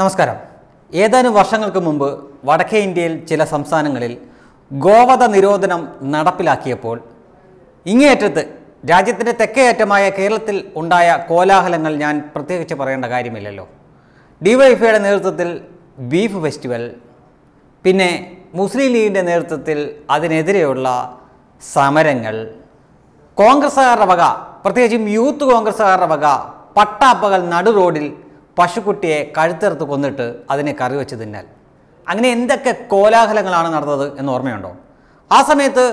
നമസ്കാരം ഏതാനും വർഷങ്ങൾക്ക് മുമ്പ് വടക്കേ ഇന്ത്യയിൽ ചില സംസ്ഥാനങ്ങളിൽ ഗോവധ നിരോധനം നടപ്പിലാക്കിയപ്പോൾ ഇങ്ങേയറ്റത്ത് രാജ്യത്തിൻ്റെ തെക്കേയറ്റമായ കേരളത്തിൽ ഉണ്ടായ കോലാഹലങ്ങൾ ഞാൻ പ്രത്യേകിച്ച് പറയേണ്ട കാര്യമില്ലല്ലോ ഡിവൈഫൈയുടെ നേതൃത്വത്തിൽ ബീഫ് ഫെസ്റ്റിവൽ പിന്നെ മുസ്ലിം ലീഗിൻ്റെ നേതൃത്വത്തിൽ അതിനെതിരെയുള്ള സമരങ്ങൾ കോൺഗ്രസ്സുകാരുടെ വക പ്രത്യേകിച്ചും യൂത്ത് കോൺഗ്രസ്സുകാരുടെ വക പട്ടാപ്പകൾ നടു റോഡിൽ പശുക്കുട്ടിയെ കഴുത്തെടുത്ത് കൊന്നിട്ട് അതിനെ കറി വെച്ച് തിന്നാൽ അങ്ങനെ എന്തൊക്കെ കോലാഹലങ്ങളാണ് നടന്നത് എന്ന് ഓർമ്മയുണ്ടോ ആ സമയത്ത്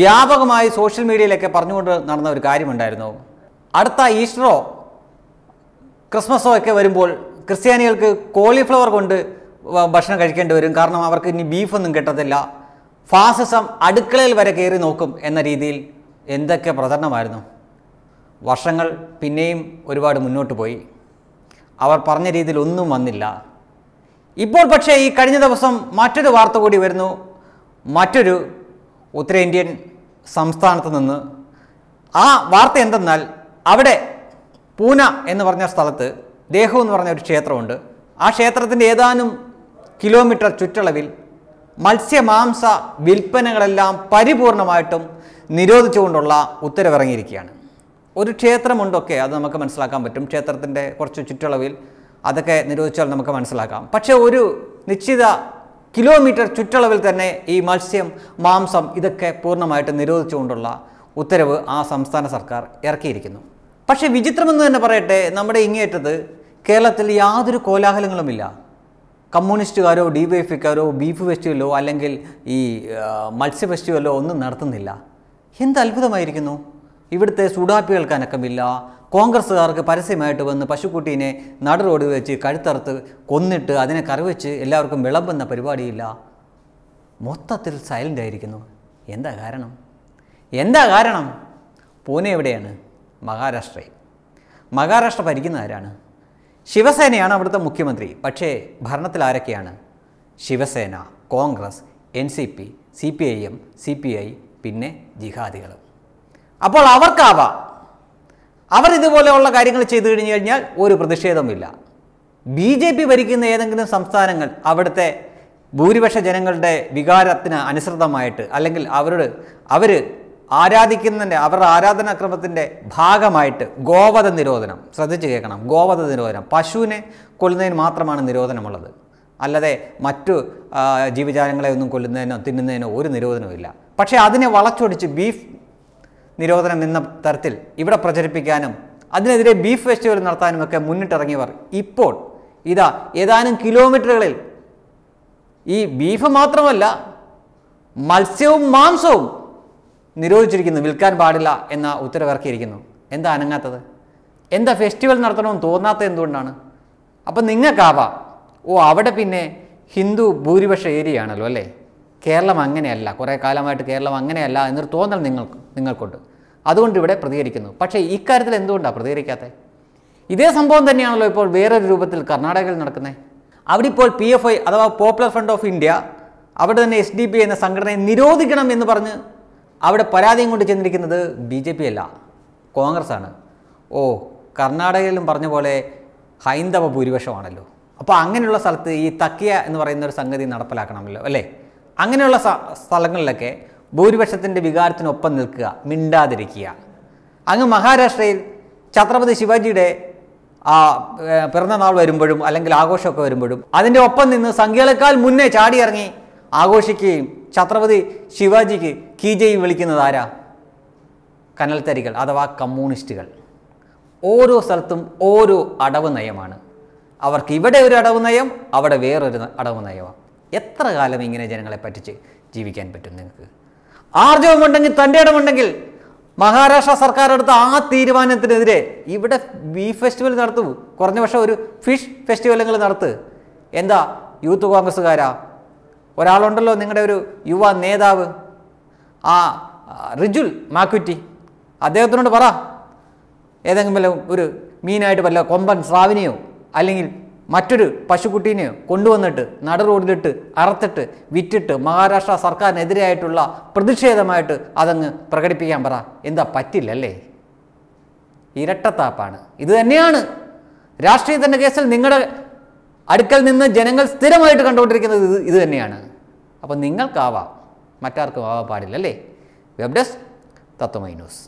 വ്യാപകമായി സോഷ്യൽ മീഡിയയിലൊക്കെ പറഞ്ഞുകൊണ്ട് നടന്ന ഒരു കാര്യമുണ്ടായിരുന്നു അടുത്ത ഈസ്റ്ററോ ക്രിസ്മസോ ഒക്കെ വരുമ്പോൾ ക്രിസ്ത്യാനികൾക്ക് കോളിഫ്ലവർ കൊണ്ട് ഭക്ഷണം കഴിക്കേണ്ടി വരും കാരണം അവർക്ക് ഇനി ബീഫൊന്നും കിട്ടത്തില്ല ഫാസിസം അടുക്കളയിൽ വരെ കയറി നോക്കും എന്ന രീതിയിൽ എന്തൊക്കെ പ്രചരണമായിരുന്നു വർഷങ്ങൾ പിന്നെയും ഒരുപാട് മുന്നോട്ട് പോയി അവർ പറഞ്ഞ രീതിയിൽ ഒന്നും വന്നില്ല ഇപ്പോൾ പക്ഷേ ഈ കഴിഞ്ഞ ദിവസം മറ്റൊരു വാർത്ത കൂടി വരുന്നു മറ്റൊരു ഉത്തരേന്ത്യൻ സംസ്ഥാനത്ത് നിന്ന് ആ വാർത്ത എന്തെന്നാൽ അവിടെ പൂന എന്ന് പറഞ്ഞ സ്ഥലത്ത് ദേഹം എന്ന് പറഞ്ഞ ഒരു ക്ഷേത്രമുണ്ട് ആ ക്ഷേത്രത്തിൻ്റെ ഏതാനും കിലോമീറ്റർ ചുറ്റളവിൽ മത്സ്യമാംസ വിൽപ്പനകളെല്ലാം പരിപൂർണമായിട്ടും നിരോധിച്ചുകൊണ്ടുള്ള ഉത്തരവിറങ്ങിയിരിക്കുകയാണ് ഒരു ക്ഷേത്രമുണ്ടൊക്കെ അത് നമുക്ക് മനസ്സിലാക്കാൻ പറ്റും ക്ഷേത്രത്തിൻ്റെ കുറച്ച് ചുറ്റളവിൽ അതൊക്കെ നിരോധിച്ചാൽ നമുക്ക് മനസ്സിലാക്കാം പക്ഷേ ഒരു നിശ്ചിത കിലോമീറ്റർ ചുറ്റളവിൽ തന്നെ ഈ മത്സ്യം മാംസം ഇതൊക്കെ പൂർണ്ണമായിട്ട് നിരോധിച്ചുകൊണ്ടുള്ള ഉത്തരവ് ആ സംസ്ഥാന സർക്കാർ ഇറക്കിയിരിക്കുന്നു പക്ഷേ വിചിത്രമെന്ന് തന്നെ പറയട്ടെ നമ്മുടെ ഇങ്ങേറ്റത് കേരളത്തിൽ യാതൊരു കോലാഹലങ്ങളുമില്ല കമ്മ്യൂണിസ്റ്റുകാരോ ഡി വൈ എഫ്ക്കാരോ ബീഫ് ഫെസ്റ്റിവലോ അല്ലെങ്കിൽ ഈ മത്സ്യ ഫെസ്റ്റിവലോ ഒന്നും നടത്തുന്നില്ല എന്ത് അത്ഭുതമായിരിക്കുന്നു ഇവിടുത്തെ സുഡാപ്പികൾക്ക് അനക്കമില്ല കോൺഗ്രസ്സുകാർക്ക് പരസ്യമായിട്ട് വന്ന് പശുക്കുട്ടീനെ നട റോഡ് വെച്ച് കഴുത്തറുത്ത് കൊന്നിട്ട് അതിനെ കറിവെച്ച് എല്ലാവർക്കും വിളമ്പുന്ന പരിപാടിയില്ല മൊത്തത്തിൽ സൈലൻ്റ് ആയിരിക്കുന്നു എന്താ കാരണം എന്താ കാരണം പൂനെ എവിടെയാണ് മഹാരാഷ്ട്രയിൽ മഹാരാഷ്ട്ര ഭരിക്കുന്ന ആരാണ് ശിവസേനയാണ് അവിടുത്തെ മുഖ്യമന്ത്രി പക്ഷേ ഭരണത്തിൽ ആരൊക്കെയാണ് Shiv Sena Congress N C P C P I M C P I പിന്നെ ജിഹാദികളും അപ്പോൾ അവർക്കാവാം അവർ ഇതുപോലെയുള്ള കാര്യങ്ങൾ ചെയ്തു കഴിഞ്ഞു കഴിഞ്ഞാൽ ഒരു പ്രതിഷേധമില്ല ബി ജെ പി ഭരിക്കുന്ന ഏതെങ്കിലും സംസ്ഥാനങ്ങൾ അവിടുത്തെ ഭൂരിപക്ഷ ജനങ്ങളുടെ വികാരത്തിന് അനുസൃതമായിട്ട് അല്ലെങ്കിൽ അവരോട് അവർ ആരാധിക്കുന്നതിൻ്റെ അവരുടെ ആരാധനാക്രമത്തിൻ്റെ ഭാഗമായിട്ട് ഗോവധ നിരോധനം ശ്രദ്ധിച്ചു കേൾക്കണം ഗോവധ നിരോധനം പശുവിനെ കൊല്ലുന്നതിന് മാത്രമാണ് നിരോധനമുള്ളത് അല്ലാതെ മറ്റു ജീവജാലങ്ങളെ ഒന്നും കൊല്ലുന്നതിനോ തിന്നുന്നതിനോ ഒരു ഇല്ല പക്ഷേ അതിനെ വളച്ചൊടിച്ച് ബീഫ് നിരോധനം എന്ന തരത്തിൽ ഇവിടെ പ്രചരിപ്പിക്കാനും അതിനെതിരെ ബീഫ് ഫെസ്റ്റിവൽ നടത്താനുമൊക്കെ മുന്നിട്ടിറങ്ങിയവർ ഇപ്പോൾ ഇതാ ഏതാനും കിലോമീറ്ററുകളിൽ ഈ ബീഫ് മാത്രമല്ല മത്സ്യവും മാംസവും നിരോധിച്ചിരിക്കുന്നു വിൽക്കാൻ പാടില്ല എന്ന ഉത്തരവിറക്കിയിരിക്കുന്നു എന്താ അനങ്ങാത്തത് എന്താ ഫെസ്റ്റിവൽ നടത്തണമെന്ന് തോന്നാത്തത് എന്തുകൊണ്ടാണ് അപ്പം നിങ്ങൾക്കാവാ ഓ അവിടെ പിന്നെ ഹിന്ദു ഭൂരിപക്ഷ ഏരിയ ആണല്ലോ അല്ലേ കേരളം അങ്ങനെയല്ല കുറേ കാലമായിട്ട് കേരളം അങ്ങനെയല്ല എന്നൊരു തോന്നൽ നിങ്ങൾക്ക് നിങ്ങൾക്കുണ്ട് അതുകൊണ്ട് ഇവിടെ പ്രതികരിക്കുന്നു പക്ഷേ ഇക്കാര്യത്തിൽ എന്തുകൊണ്ടാണ് പ്രതികരിക്കാത്തത് ഇതേ സംഭവം തന്നെയാണല്ലോ ഇപ്പോൾ വേറൊരു രൂപത്തിൽ കർണാടകയിൽ നടക്കുന്നത് അവിടെ ഇപ്പോൾ പി എഫ് ഐ അഥവാ പോപ്പുലർ ഫ്രണ്ട് ഓഫ് ഇന്ത്യ അവിടെ തന്നെ എസ് ഡി പി എന്ന സംഘടനയെ നിരോധിക്കണം എന്ന് പറഞ്ഞ് അവിടെ പരാതിയും കൊണ്ട് ചെന്നിരിക്കുന്നത് ബി ജെ പി അല്ല കോൺഗ്രസ് ആണ് ഓ കർണാടകയിലും പറഞ്ഞ പോലെ ഹൈന്ദവ ഭൂരിപക്ഷമാണല്ലോ അപ്പോൾ അങ്ങനെയുള്ള സ്ഥലത്ത് ഈ തക്കിയ എന്ന് പറയുന്ന ഒരു സംഗതി നടപ്പിലാക്കണമല്ലോ അല്ലേ അങ്ങനെയുള്ള സ്ഥലങ്ങളിലൊക്കെ ഭൂരിപക്ഷത്തിൻ്റെ വികാരത്തിനൊപ്പം നിൽക്കുക മിണ്ടാതിരിക്കുക അങ്ങ് മഹാരാഷ്ട്രയിൽ ഛത്രപതി ശിവാജിയുടെ ആ പിറന്നനാൾ വരുമ്പോഴും അല്ലെങ്കിൽ ആഘോഷമൊക്കെ വരുമ്പോഴും അതിൻ്റെ ഒപ്പം നിന്ന് സംഖ്യകളെക്കാൾ മുന്നേ ചാടിയിറങ്ങി ആഘോഷിക്കുകയും ഛത്രപതി ശിവാജിക്ക് കീജയും വിളിക്കുന്നത് ആരാ കനൽത്തരികൾ അഥവാ കമ്മ്യൂണിസ്റ്റുകൾ ഓരോ സ്ഥലത്തും ഓരോ അടവ് നയമാണ് അവർക്ക് ഇവിടെ ഒരു അടവ് നയം അവിടെ വേറൊരു അടവ് നയമാണ് എത്ര കാലം ഇങ്ങനെ ജനങ്ങളെ പറ്റിച്ച് ജീവിക്കാൻ പറ്റും നിങ്ങൾക്ക് ആർജവമുണ്ടെങ്കിൽ തൻ്റെ ഇടമുണ്ടെങ്കിൽ മഹാരാഷ്ട്ര സർക്കാർ എടുത്ത ആ തീരുമാനത്തിനെതിരെ ഇവിടെ ബീഫ് ഫെസ്റ്റിവൽ നടത്തൂ കുറഞ്ഞ പക്ഷേ ഒരു ഫിഷ് ഫെസ്റ്റിവലുകൾ നടത്ത് എന്താ യൂത്ത് കോൺഗ്രസ്സുകാരാ ഒരാളുണ്ടല്ലോ നിങ്ങളുടെ ഒരു യുവ നേതാവ് ആ റിജുൽ മാക്കുറ്റി അദ്ദേഹത്തിനോട് പറ ഏതെങ്കിലും ഒരു മീനായിട്ട് വല്ല കൊമ്പൻ സ്രാവിനെയോ അല്ലെങ്കിൽ മറ്റൊരു പശുക്കുട്ടീനെ കൊണ്ടുവന്നിട്ട് നട റോഡിലിട്ട് അറുത്തിട്ട് വിറ്റിട്ട് മഹാരാഷ്ട്ര സർക്കാരിനെതിരെയായിട്ടുള്ള പ്രതിഷേധമായിട്ട് അതങ്ങ് പ്രകടിപ്പിക്കാൻ പറ എന്താ പറ്റില്ലല്ലേ ഇരട്ടത്താപ്പാണ് ഇത് തന്നെയാണ് രാഷ്ട്രീയത്തിൻ്റെ കേസിൽ നിങ്ങളുടെ അടുക്കൽ നിന്ന് ജനങ്ങൾ സ്ഥിരമായിട്ട് കണ്ടുകൊണ്ടിരിക്കുന്നത് ഇത് ഇത് തന്നെയാണ് അപ്പോൾ നിങ്ങൾക്കാവാം മറ്റാർക്കും ആവാൻ പാടില്ലല്ലേ വെബ് ഡെസ്ക് തത്വമൈ ന്യൂസ്